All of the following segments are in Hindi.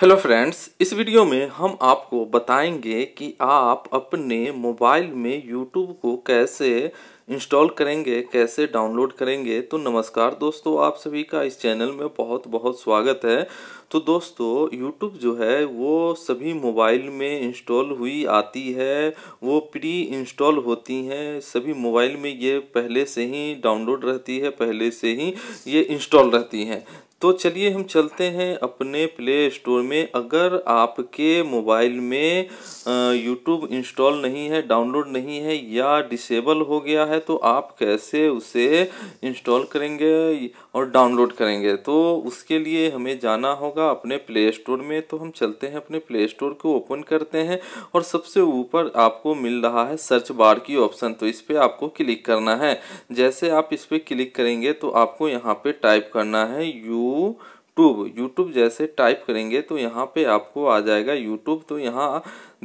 हेलो फ्रेंड्स इस वीडियो में हम आपको बताएंगे कि आप अपने मोबाइल में यूट्यूब को कैसे इंस्टॉल करेंगे कैसे डाउनलोड करेंगे तो नमस्कार दोस्तों आप सभी का इस चैनल में बहुत बहुत स्वागत है तो दोस्तों यूट्यूब जो है वो सभी मोबाइल में इंस्टॉल हुई आती है वो प्री इंस्टॉल होती हैं सभी मोबाइल में ये पहले से ही डाउनलोड रहती है पहले से ही ये इंस्टॉल रहती हैं तो चलिए हम चलते हैं अपने प्ले स्टोर में अगर आपके मोबाइल में यूट्यूब इंस्टॉल नहीं है डाउनलोड नहीं है या डिसेबल हो गया है तो आप कैसे उसे इंस्टॉल करेंगे और डाउनलोड करेंगे तो उसके लिए हमें जाना होगा अपने प्ले स्टोर में तो हम चलते हैं अपने प्ले स्टोर को ओपन करते हैं और सबसे ऊपर आपको मिल रहा है सर्च बार की ऑप्शन तो इस पर आपको क्लिक करना है जैसे आप इस पर क्लिक करेंगे तो आपको यहाँ पर टाइप करना है यू Itaú यूट्यूब यूट्यूब जैसे टाइप करेंगे तो यहाँ पे आपको आ जाएगा यूट्यूब तो यहाँ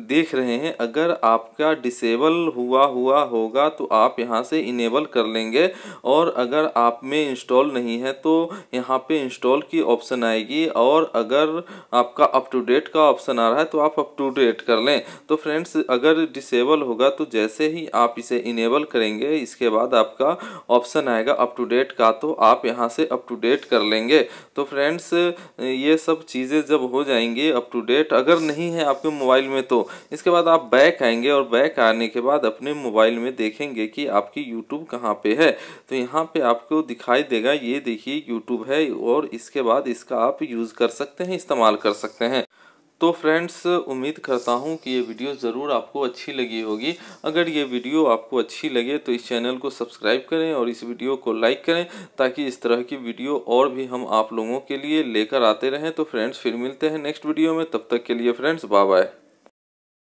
देख रहे हैं अगर आपका डिसेबल हुआ हुआ होगा तो आप यहाँ से इनेबल कर लेंगे और अगर आप में इंस्टॉल नहीं है तो यहाँ पे इंस्टॉल की ऑप्शन आएगी और अगर आपका अप टू डेट का ऑप्शन आ रहा है तो आप अप टू डेट कर लें तो फ्रेंड्स अगर डिसेबल होगा तो जैसे ही आप इसे इनेबल करेंगे इसके बाद आपका ऑप्शन आएगा अप टू डेट का तो आप यहाँ से अप टू डेट कर लेंगे तो फ्रेंड्स फ्रेंड्स ये सब चीज़ें जब हो जाएंगी अप टू डेट अगर नहीं है आपके मोबाइल में तो इसके बाद आप बैक आएंगे और बैक आने के बाद अपने मोबाइल में देखेंगे कि आपकी यूट्यूब कहाँ पे है तो यहाँ पे आपको दिखाई देगा ये देखिए यूट्यूब है और इसके बाद इसका आप यूज़ कर सकते हैं इस्तेमाल कर सकते हैं तो फ्रेंड्स उम्मीद करता हूँ कि ये वीडियो ज़रूर आपको अच्छी लगी होगी अगर ये वीडियो आपको अच्छी लगे तो इस चैनल को सब्सक्राइब करें और इस वीडियो को लाइक करें ताकि इस तरह की वीडियो और भी हम आप लोगों के लिए लेकर आते रहें तो फ्रेंड्स फिर मिलते हैं नेक्स्ट वीडियो में तब तक के लिए फ्रेंड्स बाय बाय